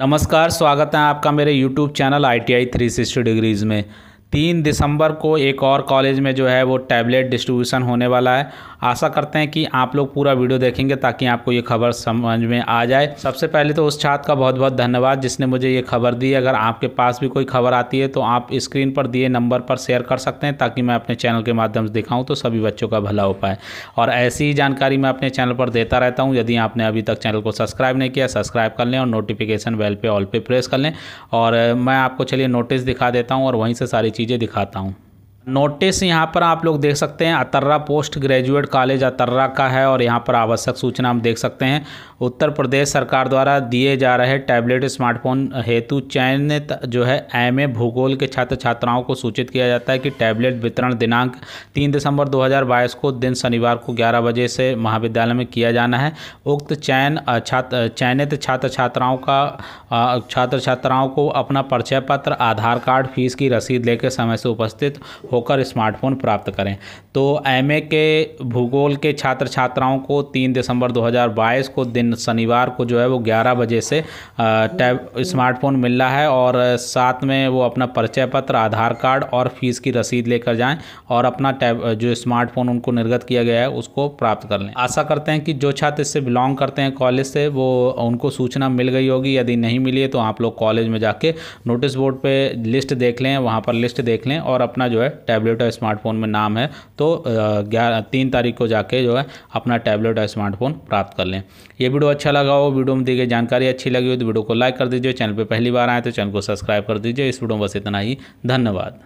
नमस्कार स्वागत है आपका मेरे YouTube channel I T I three sixty degrees में तीन दिसंबर को एक और कॉलेज में जो है वो टैबलेट डिस्ट्रीब्यूशन होने वाला है आशा करते हैं कि आप लोग पूरा वीडियो देखेंगे ताकि आपको ये खबर समझ में आ जाए सबसे पहले तो उस छात्र का बहुत बहुत धन्यवाद जिसने मुझे ये खबर दी अगर आपके पास भी कोई खबर आती है तो आप स्क्रीन पर दिए नंबर पर शेयर कर सकते हैं ताकि मैं अपने चैनल के माध्यम से दिखाऊँ तो सभी बच्चों का भला हो पाए और ऐसी ही जानकारी मैं अपने चैनल पर देता रहता हूँ यदि आपने अभी तक चैनल को सब्सक्राइब नहीं किया सब्सक्राइब कर लें और नोटिफिकेशन बेल पर ऑल पर प्रेस कर लें और मैं आपको चलिए नोटिस दिखा देता हूँ और वहीं से सारी चीज़ चीज़ें दिखाता हूँ नोटिस यहाँ पर आप लोग देख सकते हैं Atarra post graduate college Atarra का है और यहाँ पर आवश्यक सूचना हम देख सकते हैं उत्तर प्रदेश सरकार द्वारा दिए जा रहे टैबलेट स्मार्टफोन हेतु चयनित जो है एम भूगोल के छात्र छात्राओं को सूचित किया जाता है कि टैबलेट वितरण दिनांक तीन दिसंबर दो को दिन शनिवार को ग्यारह बजे से महाविद्यालय में किया जाना है उक्त चयन छात्र चयनित छात्र छात्राओं का छात्र छात्राओं को अपना परिचय पत्र आधार कार्ड फीस की रसीद लेकर समय से उपस्थित होकर स्मार्टफोन प्राप्त करें तो एम के भूगोल के छात्र छात्राओं को तीन दिसंबर 2022 को दिन शनिवार को जो है वो 11 बजे से टैब स्मार्टफोन मिल रहा है और साथ में वो अपना परिचय पत्र आधार कार्ड और फीस की रसीद लेकर जाएं और अपना टैब जो स्मार्टफोन उनको निर्गत किया गया है उसको प्राप्त कर लें आशा करते हैं कि जो छात्र इससे बिलोंग करते हैं कॉलेज से वो उनको सूचना मिल गई होगी यदि नहीं मिली है तो आप लोग कॉलेज में जाके नोटिस बोर्ड पर लिस्ट देख लें वहाँ पर लिस्ट देख लें और अपना जो है टैबलेट और स्मार्टफोन में नाम है तो ग्यारह तीन तारीख को जाके जो है अपना टैबलेट और स्मार्टफोन प्राप्त कर लें ये वीडियो अच्छा लगा हो वीडियो में दी गई जानकारी अच्छी लगी हो तो वीडियो को लाइक कर दीजिए चैनल पर पहली बार आए तो चैनल को सब्सक्राइब कर दीजिए इस वीडियो में बस इतना ही धन्यवाद